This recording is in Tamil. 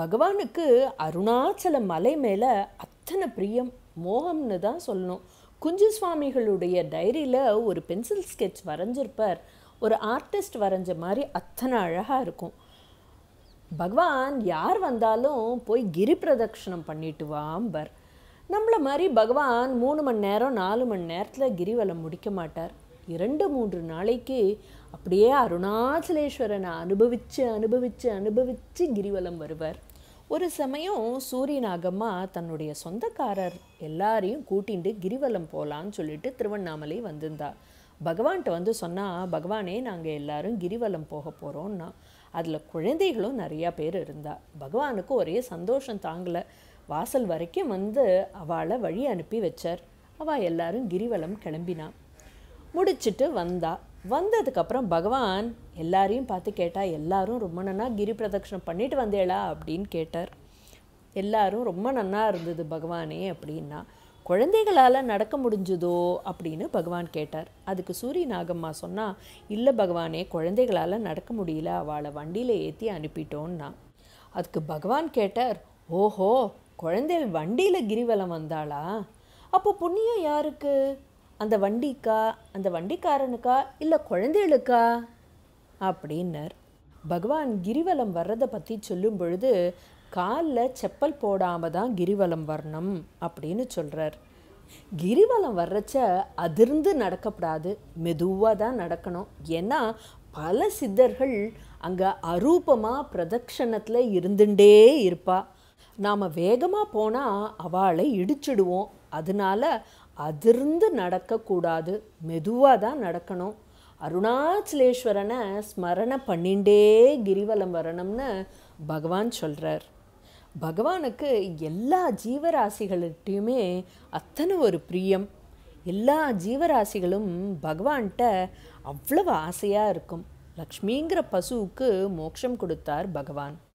பகவானுக்கு அருணாச்சல மலை மேலே அத்தனை பிரியம் மோகம்னு தான் சொல்லணும் குஞ்சு சுவாமிகளுடைய டைரியில் ஒரு பென்சில் ஸ்கெட்ச் வரைஞ்சிருப்பார் ஒரு ஆர்டிஸ்ட் வரைஞ்ச மாதிரி அத்தனை அழகாக இருக்கும் பகவான் யார் வந்தாலும் போய் கிரி பிரதட்சிணம் பண்ணிட்டு வாம்பர் நம்மளை மாதிரி பகவான் மூணு மணி நேரம் நாலு மணி நேரத்தில் கிரிவலம் முடிக்க மாட்டார் இரண்டு மூன்று நாளைக்கு அப்படியே அருணாச்சலேஸ்வரனை அனுபவித்து அனுபவித்து அனுபவித்து கிரிவலம் வருவர் ஒரு சமயம் சூரியனாகம்மா தன்னுடைய சொந்தக்காரர் எல்லாரையும் கூட்டிகிட்டு கிரிவலம் போகலான்னு சொல்லிட்டு திருவண்ணாமலை வந்திருந்தா பகவான்கிட்ட வந்து சொன்னால் பகவானே நாங்கள் எல்லாரும் கிரிவலம் போக போகிறோம்னா அதில் குழந்தைகளும் நிறையா பேர் இருந்தா பகவானுக்கு ஒரே சந்தோஷம் தாங்கலை வாசல் வரைக்கும் வந்து அவளை வழி அனுப்பி வச்சார் அவள் எல்லாரும் கிரிவலம் கிளம்பினான் முடிச்சுட்டு வந்தாள் வந்ததுக்கப்புறம் பகவான் எல்லாரையும் பார்த்து கேட்டால் எல்லாரும் ரொம்ப நன்னா கிரி பிரதட்சணம் பண்ணிட்டு வந்தேளா அப்படின்னு கேட்டார் எல்லாரும் ரொம்ப நன்னா இருந்தது பகவானே அப்படின்னா குழந்தைகளால் நடக்க முடிஞ்சதோ அப்படின்னு பகவான் கேட்டார் அதுக்கு சூரிய நாகம்மா சொன்னால் இல்லை பகவானே குழந்தைகளால் நடக்க முடியல அவளை வண்டியில் ஏற்றி அனுப்பிட்டோன்னா அதுக்கு பகவான் கேட்டார் ஓஹோ குழந்தைகள் வண்டியில் கிரிவலம் வந்தாளா அப்போ புண்ணியம் யாருக்கு அந்த வண்டிக்கா அந்த வண்டிக்காரனுக்கா இல்லை குழந்தைகளுக்கா அப்படின்னார் பகவான் கிரிவலம் வர்றதை பற்றி சொல்லும் பொழுது காலில் செப்பல் போடாமல் தான் கிரிவலம் வரணும் அப்படின்னு சொல்கிறார் கிரிவலம் வர்றச்ச அதிர்ந்து நடக்கப்படாது மெதுவாக தான் நடக்கணும் ஏன்னா பல சித்தர்கள் அங்கே அரூபமாக பிரதக்ஷணத்தில் இருந்துட்டே இருப்பா நாம் வேகமாக போனால் அவளை இடிச்சிடுவோம் அதனால் அதிர்ந்து நடக்கக்கூடாது மெதுவாக தான் நடக்கணும் அருணாச்சலேஸ்வரனை ஸ்மரணை பண்ணிண்டே கிரிவலம் வரணும்னு பகவான் சொல்கிறார் பகவானுக்கு எல்லா ஜீவராசிகள்கிட்டையுமே அத்தனை ஒரு பிரியம் எல்லா ஜீவராசிகளும் பகவான்கிட்ட அவ்வளவு ஆசையாக இருக்கும் லக்ஷ்மிங்கிற பசுவுக்கு மோட்சம் கொடுத்தார் பகவான்